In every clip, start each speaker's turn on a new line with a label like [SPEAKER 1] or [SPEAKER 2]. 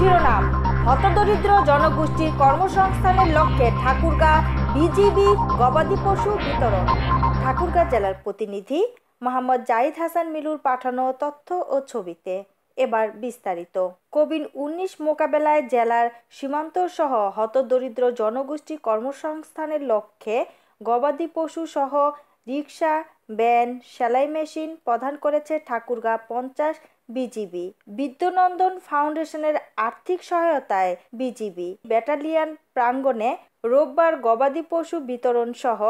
[SPEAKER 1] শিরোনাম হতদরিদ্র জনগোষ্ঠীর কর্মসংস্থানের লক্ষ্যে ঠাকুরগা বিজিবি গবাদি পশু বিতরণ ঠাকুরগা জেলার প্রতিনিধি মোহাম্মদ জাহিদ হাসান মিলুর পাঠানো তথ্য ও ছবিতে এবার বিস্তারিত কোভিড উনিশ মোকাবেলায় জেলার সীমান্ত সহ হতদরিদ্র জনগোষ্ঠী কর্মসংস্থানের লক্ষ্যে গবাদি পশু সহ রিক্সা ভ্যান সেলাই মেশিন প্রদান করেছে ঠাকুরগাঁ পঞ্চাশ বিজিবি বিদ্যনন্দন ফাউন্ডেশনের আর্থিক সহায়তায় বিজিবি ব্যাটালিয়ান প্রাঙ্গণে রোববার গবাদি পশু বিতরণ সহ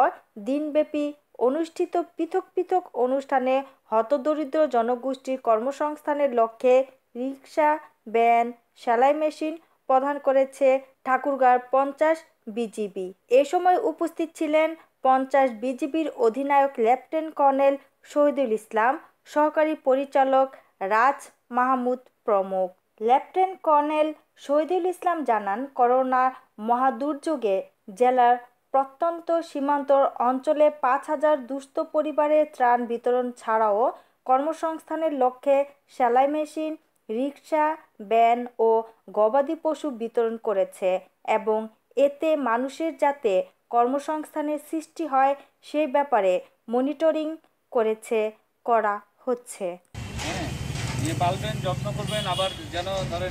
[SPEAKER 1] দিনব্যাপী অনুষ্ঠিত পৃথক পৃথক অনুষ্ঠানে হতদরিদ্র জনগোষ্ঠীর কর্মসংস্থানের লক্ষ্যে রিক্সা ভ্যান সেলাই মেশিন প্রদান করেছে ঠাকুরগাঁড় পঞ্চাশ বিজিবি এ সময় উপস্থিত ছিলেন পঞ্চাশ বিজিবির অধিনায়ক লেফটেন্যান্ট কর্নেল শহীদুল ইসলাম সহকারী পরিচালক রাজ মাহমুদ প্রমুখ লেফটেন্যান্ট কর্নেল শহীদুল ইসলাম জানান করোনা মহাদুর্যোগে জেলার প্রত্যন্ত সীমান্ত অঞ্চলে পাঁচ হাজার দুস্থ পরিবারে ত্রাণ বিতরণ ছাড়াও কর্মসংস্থানের লক্ষ্যে সেলাই মেশিন রিক্সা ব্যান ও গবাদি পশু বিতরণ করেছে এবং এতে মানুষের যাতে কর্মসংস্থানের সৃষ্টি হয় সেই ব্যাপারে মনিটরিং করেছে করা হচ্ছে নিয়ে পালবেন যত্ন করবেন আবার যেন ধরেন